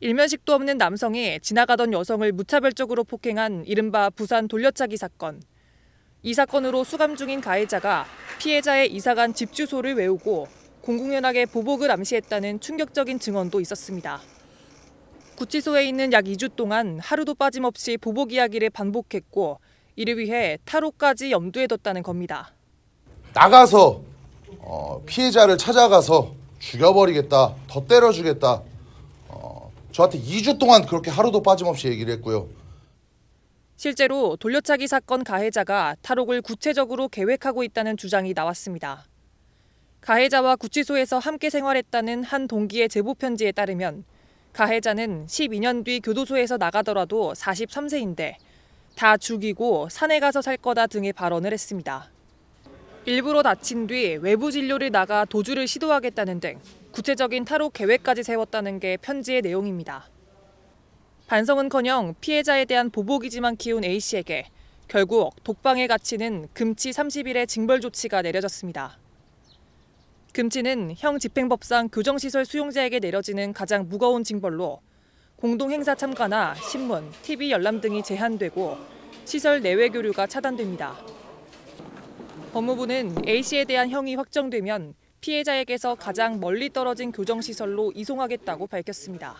일면식도 없는 남성이 지나가던 여성을 무차별적으로 폭행한 이른바 부산 돌려차기 사건. 이 사건으로 수감 중인 가해자가 피해자의 이사간 집 주소를 외우고 공공연하게 보복을 암시했다는 충격적인 증언도 있었습니다. 구치소에 있는 약 2주 동안 하루도 빠짐없이 보복 이야기를 반복했고 이를 위해 타로까지 염두에 뒀다는 겁니다. 나가서 어, 피해자를 찾아가서 죽여버리겠다, 더 때려주겠다 저한테 2주 동안 그렇게 하루도 빠짐없이 얘기를 했고요. 실제로 돌려차기 사건 가해자가 탈옥을 구체적으로 계획하고 있다는 주장이 나왔습니다. 가해자와 구치소에서 함께 생활했다는 한 동기의 제보 편지에 따르면 가해자는 12년 뒤 교도소에서 나가더라도 43세인데 다 죽이고 산에 가서 살 거다 등의 발언을 했습니다. 일부러 다친 뒤 외부 진료를 나가 도주를 시도하겠다는 등 구체적인 탈옥 계획까지 세웠다는 게 편지의 내용입니다. 반성은커녕 피해자에 대한 보복이지만 키운 A씨에게 결국 독방에 갇히는 금치 30일의 징벌 조치가 내려졌습니다. 금치는 형 집행법상 교정시설 수용자에게 내려지는 가장 무거운 징벌로 공동행사 참가나 신문, TV 열람 등이 제한되고 시설 내외 교류가 차단됩니다. 법무부는 A씨에 대한 형이 확정되면 피해자에게서 가장 멀리 떨어진 교정시설로 이송하겠다고 밝혔습니다.